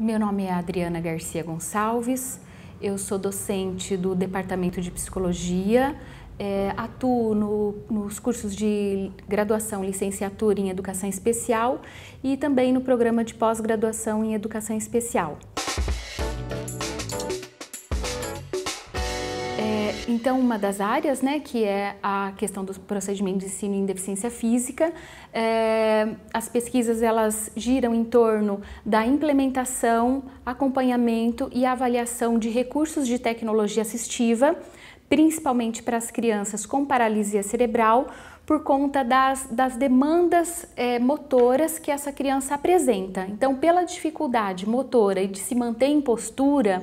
Meu nome é Adriana Garcia Gonçalves, eu sou docente do Departamento de Psicologia, é, atuo no, nos cursos de graduação, licenciatura em Educação Especial e também no programa de pós-graduação em Educação Especial. Então, uma das áreas, né, que é a questão dos procedimentos de ensino em deficiência física, é, as pesquisas elas giram em torno da implementação, acompanhamento e avaliação de recursos de tecnologia assistiva, principalmente para as crianças com paralisia cerebral, por conta das, das demandas é, motoras que essa criança apresenta. Então, pela dificuldade motora e de se manter em postura,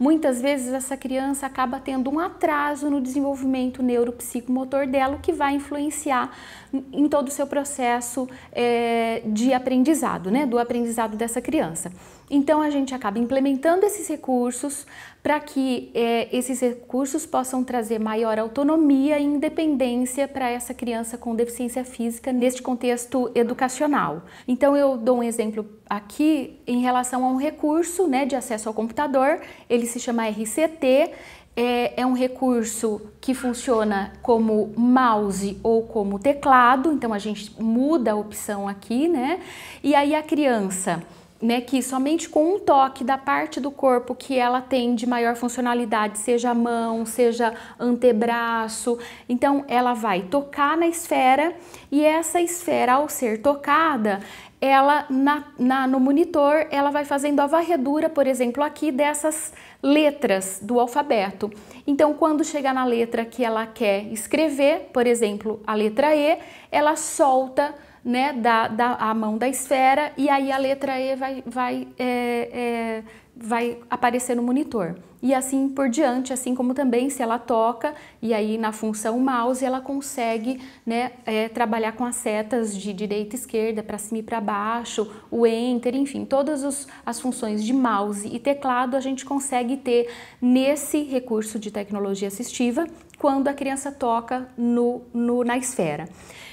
Muitas vezes essa criança acaba tendo um atraso no desenvolvimento neuropsicomotor dela, que vai influenciar em todo o seu processo é, de aprendizado, né, do aprendizado dessa criança. Então a gente acaba implementando esses recursos para que é, esses recursos possam trazer maior autonomia e independência para essa criança com deficiência física neste contexto educacional. Então eu dou um exemplo aqui em relação a um recurso né, de acesso ao computador, ele se chama RCT, é, é, um recurso que funciona como mouse ou como teclado, então a gente muda a opção aqui, né? E aí a criança né, que somente com um toque da parte do corpo que ela tem de maior funcionalidade, seja mão, seja antebraço. Então, ela vai tocar na esfera e essa esfera, ao ser tocada, ela na, na, no monitor ela vai fazendo a varredura, por exemplo, aqui dessas letras do alfabeto. Então, quando chegar na letra que ela quer escrever, por exemplo, a letra E, ela solta né, da, da a mão da esfera e aí a letra E vai, vai, é, é, vai aparecer no monitor. E assim por diante, assim como também se ela toca, e aí na função mouse ela consegue né, é, trabalhar com as setas de direita e esquerda, para cima e para baixo, o enter, enfim, todas os, as funções de mouse e teclado a gente consegue ter nesse recurso de tecnologia assistiva quando a criança toca no, no, na esfera.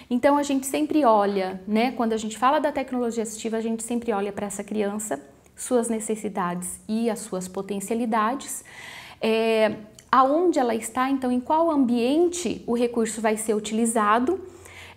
Então a gente sempre olha, né? Quando a gente fala da tecnologia assistiva, a gente sempre olha para essa criança, suas necessidades e as suas potencialidades. É, aonde ela está, então em qual ambiente o recurso vai ser utilizado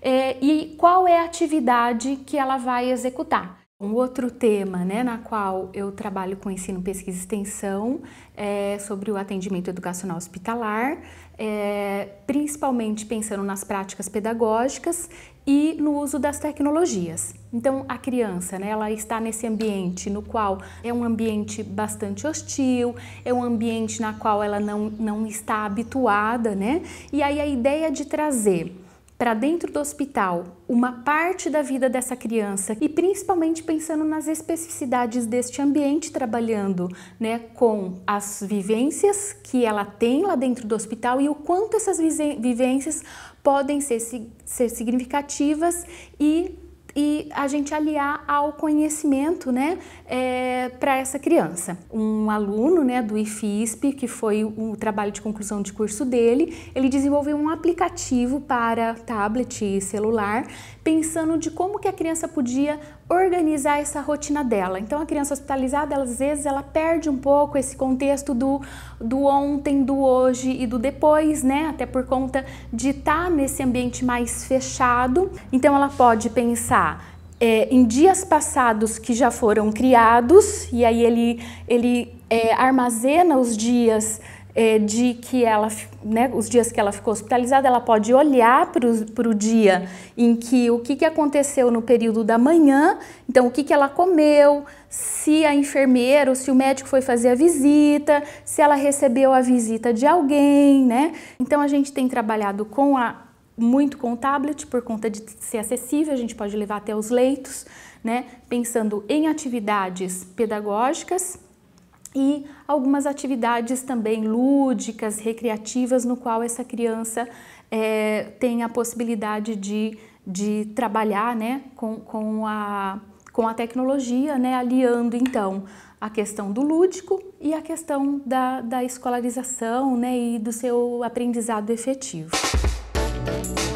é, e qual é a atividade que ela vai executar. Um outro tema né, na qual eu trabalho com ensino, pesquisa e extensão é sobre o atendimento educacional hospitalar, é, principalmente pensando nas práticas pedagógicas e no uso das tecnologias. Então, a criança, né, ela está nesse ambiente no qual é um ambiente bastante hostil, é um ambiente na qual ela não, não está habituada, né? E aí a ideia de trazer para dentro do hospital uma parte da vida dessa criança e principalmente pensando nas especificidades deste ambiente trabalhando, né, com as vivências que ela tem lá dentro do hospital e o quanto essas vivências podem ser, ser significativas e e a gente aliar ao conhecimento né, é, para essa criança. Um aluno né, do IFISP, que foi o trabalho de conclusão de curso dele, ele desenvolveu um aplicativo para tablet e celular, pensando de como que a criança podia organizar essa rotina dela. Então a criança hospitalizada, ela, às vezes, ela perde um pouco esse contexto do, do ontem, do hoje e do depois, né? Até por conta de estar tá nesse ambiente mais fechado. Então ela pode pensar pensar é, em dias passados que já foram criados, e aí ele, ele é, armazena os dias é, de que ela, né, os dias que ela ficou hospitalizada, ela pode olhar para o dia em que o que, que aconteceu no período da manhã, então o que, que ela comeu, se a enfermeira ou se o médico foi fazer a visita, se ela recebeu a visita de alguém, né? Então a gente tem trabalhado com a muito com o tablet por conta de ser acessível, a gente pode levar até os leitos, né? Pensando em atividades pedagógicas e algumas atividades também lúdicas, recreativas, no qual essa criança é, tem a possibilidade de, de trabalhar né, com, com, a, com a tecnologia, né, aliando então a questão do lúdico e a questão da, da escolarização né, e do seu aprendizado efetivo. you.